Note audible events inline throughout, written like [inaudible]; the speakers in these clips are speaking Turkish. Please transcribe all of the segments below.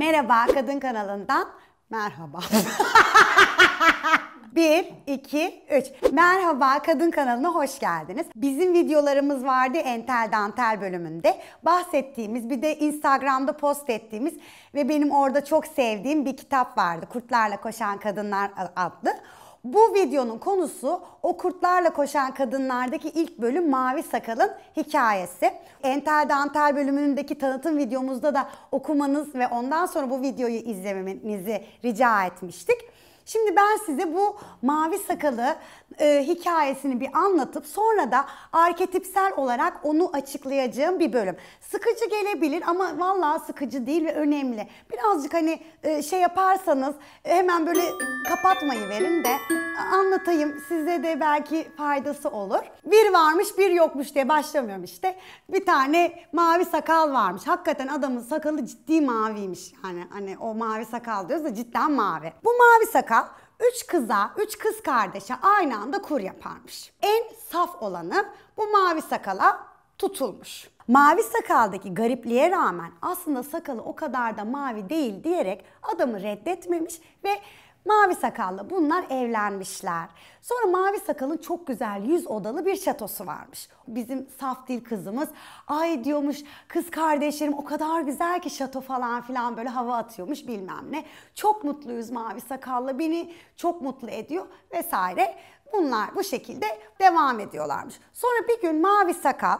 Merhaba Kadın kanalından merhaba. [laughs] Bir, iki, üç. Merhaba Kadın kanalına hoş geldiniz. Bizim videolarımız vardı entel dantel bölümünde. Bahsettiğimiz bir de Instagram'da post ettiğimiz ve benim orada çok sevdiğim bir kitap vardı. Kurtlarla Koşan Kadınlar adlı. Bu videonun konusu o kurtlarla koşan kadınlardaki ilk bölüm Mavi Sakal'ın hikayesi. Entel Dantel bölümündeki tanıtım videomuzda da okumanız ve ondan sonra bu videoyu izlemenizi rica etmiştik. Şimdi ben size bu mavi sakalı e, hikayesini bir anlatıp sonra da arketipsel olarak onu açıklayacağım bir bölüm. Sıkıcı gelebilir ama vallahi sıkıcı değil ve önemli. Birazcık hani e, şey yaparsanız e, hemen böyle kapatmayı verin de anlatayım. Size de belki faydası olur. Bir varmış bir yokmuş diye başlamıyorum işte. Bir tane mavi sakal varmış. Hakikaten adamın sakalı ciddi maviymiş. Yani hani o mavi sakal diyoruz da cidden mavi. Bu mavi sakal üç kıza, üç kız kardeşe aynı anda kur yaparmış. En saf olanı bu mavi sakala tutulmuş. Mavi sakaldaki garipliğe rağmen aslında sakalı o kadar da mavi değil diyerek adamı reddetmemiş ve Mavi sakallı bunlar evlenmişler. Sonra Mavi Sakal'ın çok güzel yüz odalı bir şatosu varmış. Bizim saf dil kızımız ay diyormuş kız kardeşlerim o kadar güzel ki şato falan filan böyle hava atıyormuş bilmem ne. Çok mutluyuz Mavi sakallı beni çok mutlu ediyor vesaire. Bunlar bu şekilde devam ediyorlarmış. Sonra bir gün Mavi Sakal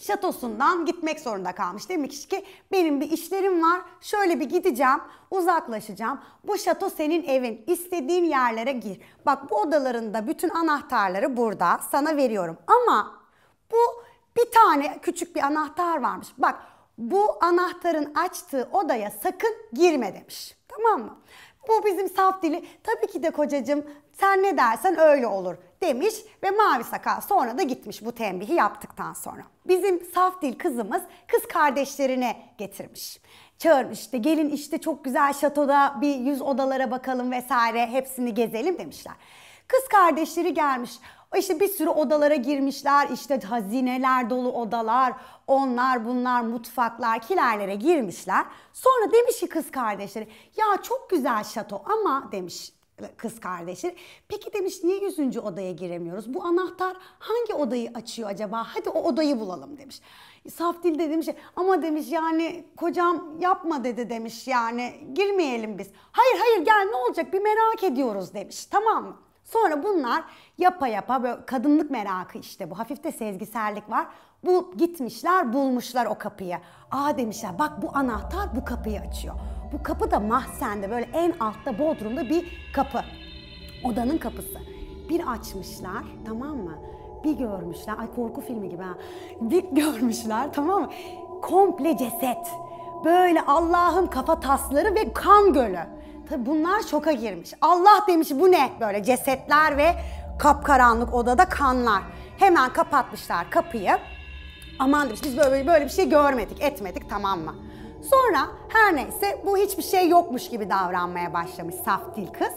şatosundan gitmek zorunda kalmış. Demiş ki benim bir işlerim var. Şöyle bir gideceğim, uzaklaşacağım. Bu şato senin evin. istediğin yerlere gir. Bak bu odalarında bütün anahtarları burada sana veriyorum. Ama bu bir tane küçük bir anahtar varmış. Bak bu anahtarın açtığı odaya sakın girme demiş. Tamam mı? Bu bizim saf dili. Tabii ki de kocacığım sen ne dersen öyle olur demiş ve mavi sakal sonra da gitmiş bu tembihi yaptıktan sonra. Bizim saf dil kızımız kız kardeşlerine getirmiş. Çağırmış işte gelin işte çok güzel şatoda bir yüz odalara bakalım vesaire hepsini gezelim demişler. Kız kardeşleri gelmiş. İşte bir sürü odalara girmişler. İşte hazineler dolu odalar, onlar bunlar mutfaklar, kilerlere girmişler. Sonra demiş ki kız kardeşleri, ya çok güzel şato ama demiş kız kardeşi. Peki demiş niye 100. odaya giremiyoruz? Bu anahtar hangi odayı açıyor acaba? Hadi o odayı bulalım demiş. Saf dilde demiş ama demiş yani kocam yapma dedi demiş yani girmeyelim biz. Hayır hayır gel ne olacak bir merak ediyoruz demiş tamam mı? Sonra bunlar yapa yapa böyle kadınlık merakı işte bu hafif de sezgisellik var. Bu gitmişler bulmuşlar o kapıyı. Aa demişler bak bu anahtar bu kapıyı açıyor. Bu kapı da mahzende böyle en altta bodrumda bir kapı. Odanın kapısı. Bir açmışlar tamam mı? Bir görmüşler. Ay korku filmi gibi ha. Bir [laughs] görmüşler tamam mı? Komple ceset. Böyle Allah'ın kafa tasları ve kan gölü. Tabi bunlar şoka girmiş. Allah demiş bu ne? Böyle cesetler ve kapkaranlık odada kanlar. Hemen kapatmışlar kapıyı. Aman demiş biz böyle, böyle bir şey görmedik, etmedik tamam mı? Sonra her neyse bu hiçbir şey yokmuş gibi davranmaya başlamış saf dil kız.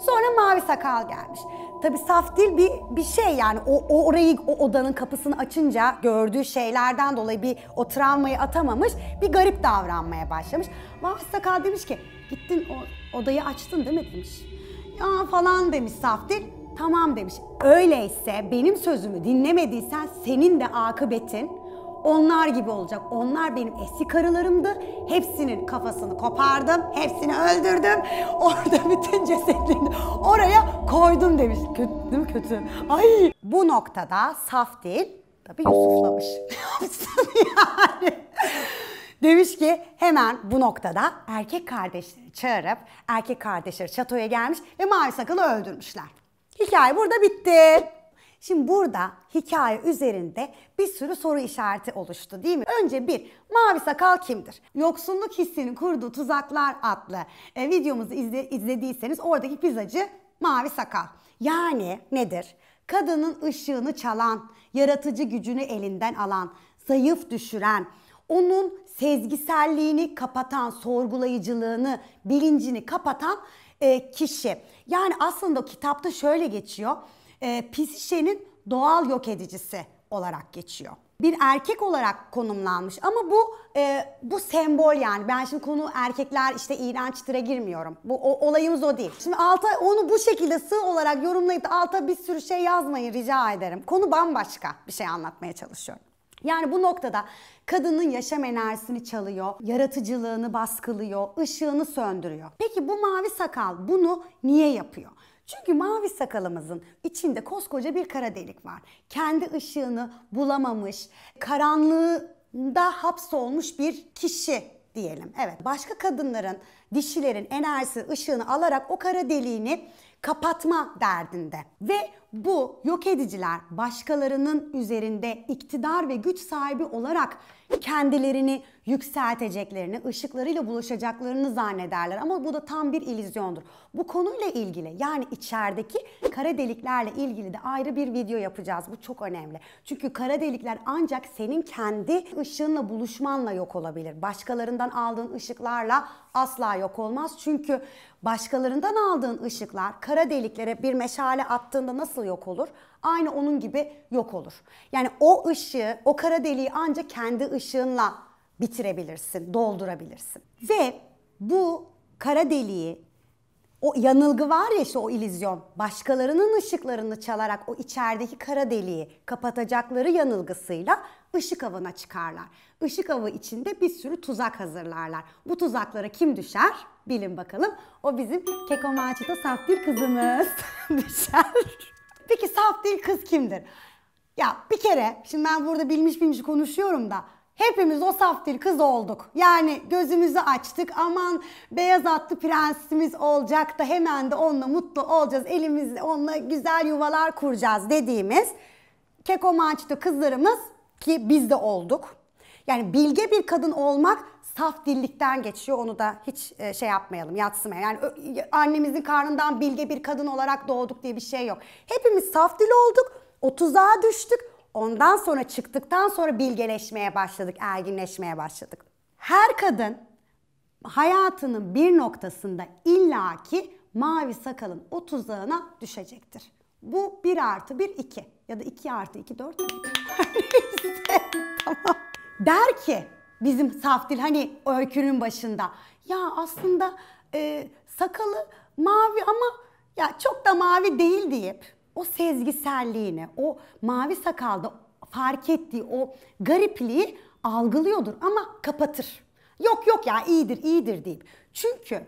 Sonra mavi sakal gelmiş. Tabi saf dil bir, bir şey yani o, o orayı o odanın kapısını açınca gördüğü şeylerden dolayı bir o travmayı atamamış bir garip davranmaya başlamış. Mavi sakal demiş ki gittin o odayı açtın değil mi demiş. Ya falan demiş saf dil. Tamam demiş. Öyleyse benim sözümü dinlemediysen senin de akıbetin onlar gibi olacak. Onlar benim eski karılarımdı. Hepsinin kafasını kopardım. Hepsini öldürdüm. [laughs] Orada bütün cesetlerini oraya koydum demiş. Kötü değil mi? Kötü. Ay. Bu noktada saf değil. tabii Yusuflamış. [laughs] yani. Demiş ki hemen bu noktada erkek kardeşleri çağırıp erkek kardeşleri çatoya gelmiş ve Mavi Sakal'ı öldürmüşler. Hikaye burada bitti. Şimdi burada hikaye üzerinde bir sürü soru işareti oluştu değil mi? Önce bir, mavi sakal kimdir? Yoksunluk hissini kurduğu tuzaklar adlı e, videomuzu izle, izlediyseniz oradaki pizzacı mavi sakal. Yani nedir? Kadının ışığını çalan, yaratıcı gücünü elinden alan, zayıf düşüren, onun sezgiselliğini kapatan, sorgulayıcılığını, bilincini kapatan e, kişi. Yani aslında kitapta şöyle geçiyor e, pis doğal yok edicisi olarak geçiyor. Bir erkek olarak konumlanmış ama bu e, bu sembol yani. Ben şimdi konu erkekler işte iğrençtire girmiyorum. Bu o, olayımız o değil. Şimdi alta onu bu şekilde sığ olarak yorumlayıp alta bir sürü şey yazmayın rica ederim. Konu bambaşka bir şey anlatmaya çalışıyorum. Yani bu noktada kadının yaşam enerjisini çalıyor, yaratıcılığını baskılıyor, ışığını söndürüyor. Peki bu mavi sakal bunu niye yapıyor? Çünkü mavi sakalımızın içinde koskoca bir kara delik var. Kendi ışığını bulamamış, karanlığında hapsolmuş bir kişi diyelim. Evet, başka kadınların dişilerin enerjisi, ışığını alarak o kara deliğini kapatma derdinde. Ve bu yok ediciler başkalarının üzerinde iktidar ve güç sahibi olarak kendilerini yükselteceklerini, ışıklarıyla buluşacaklarını zannederler. Ama bu da tam bir ilizyondur. Bu konuyla ilgili yani içerideki kara deliklerle ilgili de ayrı bir video yapacağız. Bu çok önemli. Çünkü kara delikler ancak senin kendi ışığınla buluşmanla yok olabilir. Başkalarından aldığın ışıklarla asla yok olmaz. Çünkü başkalarından aldığın ışıklar kara deliklere bir meşale attığında nasıl yok olur? Aynı onun gibi yok olur. Yani o ışığı, o kara deliği ancak kendi ışığınla bitirebilirsin, doldurabilirsin. Ve bu kara deliği o yanılgı var ya işte o ilizyon. Başkalarının ışıklarını çalarak o içerideki kara deliği kapatacakları yanılgısıyla ışık avına çıkarlar. Işık avı içinde bir sürü tuzak hazırlarlar. Bu tuzaklara kim düşer? Bilin bakalım. O bizim Keko Maçı'da saf bir kızımız [laughs] düşer. Peki saf dil kız kimdir? Ya bir kere şimdi ben burada bilmiş bilmiş konuşuyorum da Hepimiz o saf dil kız olduk. Yani gözümüzü açtık aman beyaz atlı prensimiz olacak da hemen de onunla mutlu olacağız. Elimizle onunla güzel yuvalar kuracağız dediğimiz keko maçlı kızlarımız ki biz de olduk. Yani bilge bir kadın olmak saf dillikten geçiyor. Onu da hiç e, şey yapmayalım, yatsımayalım. Yani annemizin karnından bilge bir kadın olarak doğduk diye bir şey yok. Hepimiz saf dil olduk, 30'a düştük. Ondan sonra çıktıktan sonra bilgeleşmeye başladık, erginleşmeye başladık. Her kadın hayatının bir noktasında illaki mavi sakalın 30'ına düşecektir. Bu 1 artı 1 2 ya da 2 artı 2 4 Neyse tamam. Der ki bizim saf dil hani öykünün başında. Ya aslında e, sakalı mavi ama ya çok da mavi değil deyip o sezgiselliğini, o mavi sakalda fark ettiği o garipliği algılıyordur ama kapatır. Yok yok ya iyidir iyidir deyip. Çünkü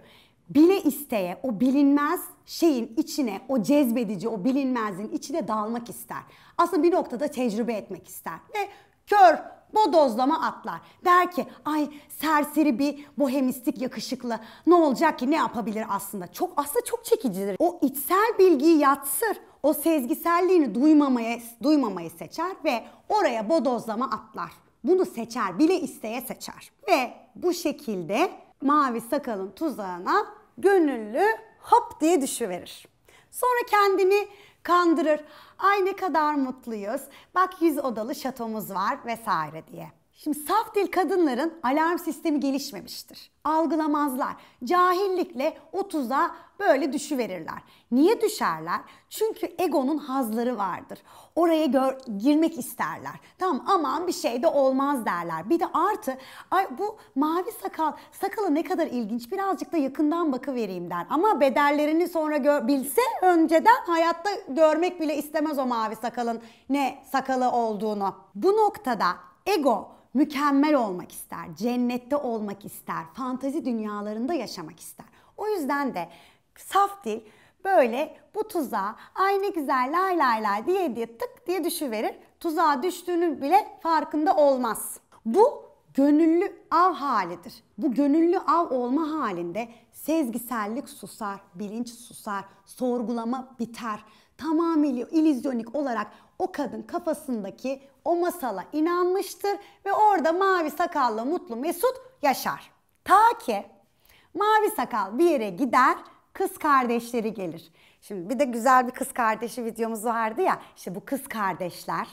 bile isteye o bilinmez şeyin içine, o cezbedici, o bilinmezin içine dalmak ister. Aslında bir noktada tecrübe etmek ister. Ve kör, bodozlama atlar. Der ki ay serseri bir bohemistik yakışıklı ne olacak ki ne yapabilir aslında. Çok aslında çok çekicidir. O içsel bilgiyi yatsır. O sezgiselliğini duymamayı duymamayı seçer ve oraya bodozlama atlar. Bunu seçer, bile isteye seçer. Ve bu şekilde mavi sakalın tuzağına gönüllü hop diye düşüverir. Sonra kendini kandırır. Ay ne kadar mutluyuz. Bak yüz odalı şatomuz var vesaire diye. Şimdi saf dil kadınların alarm sistemi gelişmemiştir. Algılamazlar. Cahillikle 30'a böyle düşüverirler. Niye düşerler? Çünkü egonun hazları vardır. Oraya gör, girmek isterler. Tamam aman bir şey de olmaz derler. Bir de artı ay bu mavi sakal sakalı ne kadar ilginç birazcık da yakından bakıvereyim der. Ama bedellerini sonra gör, bilse önceden hayatta görmek bile istemez o mavi sakalın ne sakalı olduğunu. Bu noktada ego mükemmel olmak ister, cennette olmak ister, fantazi dünyalarında yaşamak ister. O yüzden de saf dil böyle bu tuzağa ay ne güzel lay lay lay diye diye tık diye düşüverir. Tuzağa düştüğünün bile farkında olmaz. Bu gönüllü av halidir. Bu gönüllü av olma halinde sezgisellik susar, bilinç susar, sorgulama biter. Tamamıyla ilizyonik olarak o kadın kafasındaki o masala inanmıştır ve orada mavi sakallı mutlu mesut yaşar. Ta ki mavi sakal bir yere gider kız kardeşleri gelir. Şimdi bir de güzel bir kız kardeşi videomuz vardı ya İşte bu kız kardeşler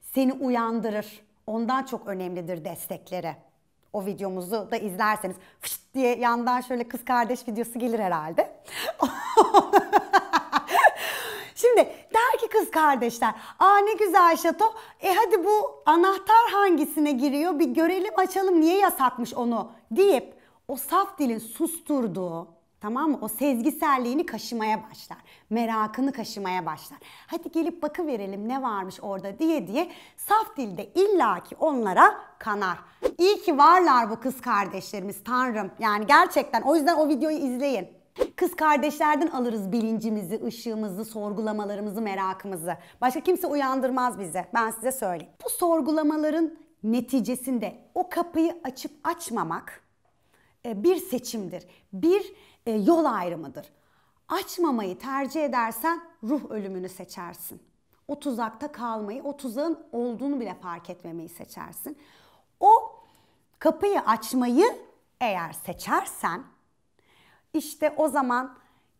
seni uyandırır. Ondan çok önemlidir destekleri. O videomuzu da izlerseniz fışt diye yandan şöyle kız kardeş videosu gelir herhalde. [laughs] kız kardeşler. Aa ne güzel şato. E hadi bu anahtar hangisine giriyor bir görelim açalım niye yasakmış onu deyip o saf dilin susturduğu Tamam mı? O sezgiselliğini kaşımaya başlar. Merakını kaşımaya başlar. Hadi gelip bakıverelim ne varmış orada diye diye saf dilde illaki onlara kanar. İyi ki varlar bu kız kardeşlerimiz Tanrım. Yani gerçekten o yüzden o videoyu izleyin. Kız kardeşlerden alırız bilincimizi, ışığımızı, sorgulamalarımızı, merakımızı. Başka kimse uyandırmaz bize. Ben size söyleyeyim. Bu sorgulamaların neticesinde o kapıyı açıp açmamak e, bir seçimdir. Bir e, yol ayrımıdır. Açmamayı tercih edersen ruh ölümünü seçersin. O tuzakta kalmayı, o tuzağın olduğunu bile fark etmemeyi seçersin. O kapıyı açmayı eğer seçersen işte o zaman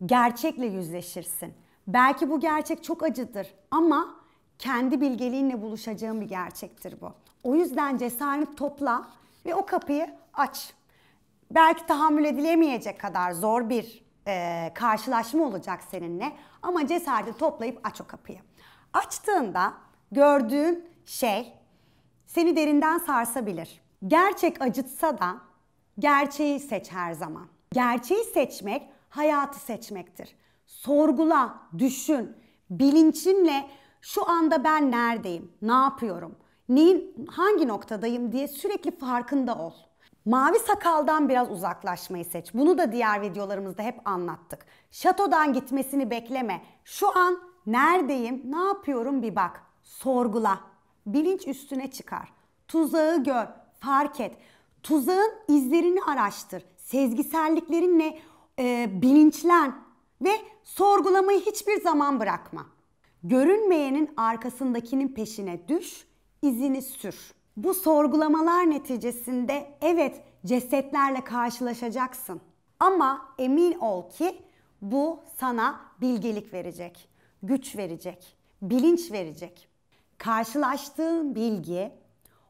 gerçekle yüzleşirsin. Belki bu gerçek çok acıdır ama kendi bilgeliğinle buluşacağın bir gerçektir bu. O yüzden cesaret topla ve o kapıyı aç. Belki tahammül edilemeyecek kadar zor bir e, karşılaşma olacak seninle ama cesareti toplayıp aç o kapıyı. Açtığında gördüğün şey seni derinden sarsabilir. Gerçek acıtsa da gerçeği seç her zaman. Gerçeği seçmek hayatı seçmektir. Sorgula, düşün, bilinçinle şu anda ben neredeyim, ne yapıyorum, neyin, hangi noktadayım diye sürekli farkında ol. Mavi sakaldan biraz uzaklaşmayı seç. Bunu da diğer videolarımızda hep anlattık. Şatodan gitmesini bekleme. Şu an neredeyim, ne yapıyorum bir bak. Sorgula. Bilinç üstüne çıkar. Tuzağı gör, fark et. Tuzağın izlerini araştır sezgiselliklerinle e, bilinçlen ve sorgulamayı hiçbir zaman bırakma. Görünmeyenin arkasındakinin peşine düş, izini sür. Bu sorgulamalar neticesinde evet cesetlerle karşılaşacaksın. Ama emin ol ki bu sana bilgelik verecek, güç verecek, bilinç verecek. Karşılaştığın bilgi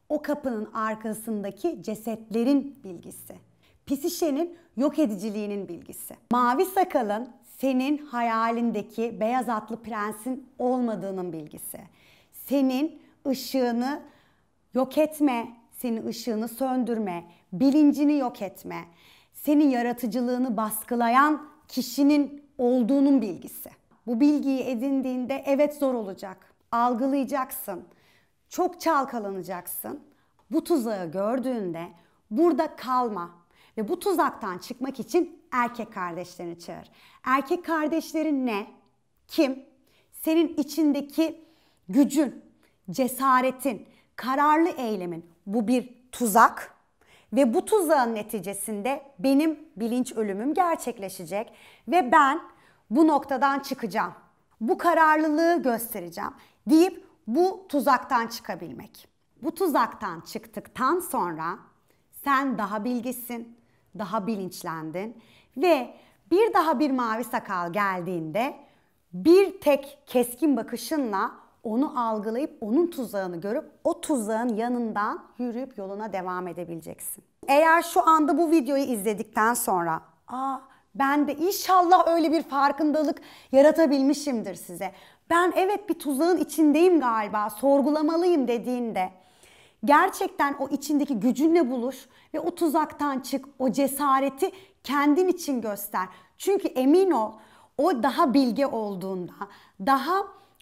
o kapının arkasındaki cesetlerin bilgisi pisişenin yok ediciliğinin bilgisi. Mavi sakalın senin hayalindeki beyaz atlı prensin olmadığının bilgisi. Senin ışığını yok etme, senin ışığını söndürme, bilincini yok etme, senin yaratıcılığını baskılayan kişinin olduğunun bilgisi. Bu bilgiyi edindiğinde evet zor olacak. Algılayacaksın. Çok çalkalanacaksın. Bu tuzağı gördüğünde burada kalma. Ve bu tuzaktan çıkmak için erkek kardeşlerini çağır. Erkek kardeşlerin ne? Kim? Senin içindeki gücün, cesaretin, kararlı eylemin. Bu bir tuzak ve bu tuzağın neticesinde benim bilinç ölümüm gerçekleşecek ve ben bu noktadan çıkacağım. Bu kararlılığı göstereceğim deyip bu tuzaktan çıkabilmek. Bu tuzaktan çıktıktan sonra sen daha bilgisin, daha bilinçlendin ve bir daha bir mavi sakal geldiğinde bir tek keskin bakışınla onu algılayıp onun tuzağını görüp o tuzağın yanından yürüyüp yoluna devam edebileceksin. Eğer şu anda bu videoyu izledikten sonra aa ben de inşallah öyle bir farkındalık yaratabilmişimdir size. Ben evet bir tuzağın içindeyim galiba sorgulamalıyım dediğinde Gerçekten o içindeki gücünle buluş ve o tuzaktan çık, o cesareti kendin için göster. Çünkü emin ol o daha bilge olduğunda, daha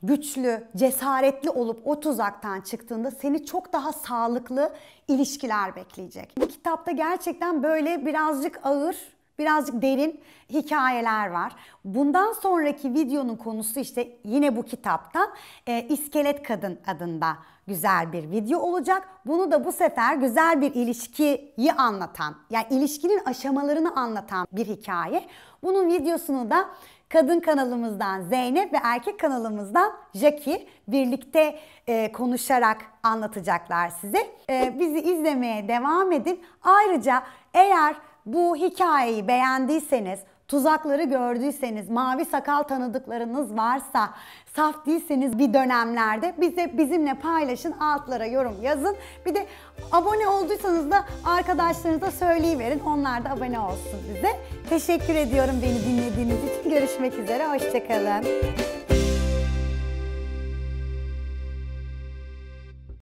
güçlü, cesaretli olup o tuzaktan çıktığında seni çok daha sağlıklı ilişkiler bekleyecek. Bu kitapta gerçekten böyle birazcık ağır, birazcık derin hikayeler var. Bundan sonraki videonun konusu işte yine bu kitaptan e, İskelet Kadın adında güzel bir video olacak. Bunu da bu sefer güzel bir ilişkiyi anlatan, yani ilişkinin aşamalarını anlatan bir hikaye. Bunun videosunu da kadın kanalımızdan Zeynep ve erkek kanalımızdan Jackie birlikte e, konuşarak anlatacaklar size. E, bizi izlemeye devam edin. Ayrıca eğer bu hikayeyi beğendiyseniz tuzakları gördüyseniz, mavi sakal tanıdıklarınız varsa, saf değilseniz bir dönemlerde bize bizimle paylaşın, altlara yorum yazın. Bir de abone olduysanız da arkadaşlarınıza söyleyiverin, onlar da abone olsun bize. Teşekkür ediyorum beni dinlediğiniz için. Görüşmek üzere, hoşçakalın.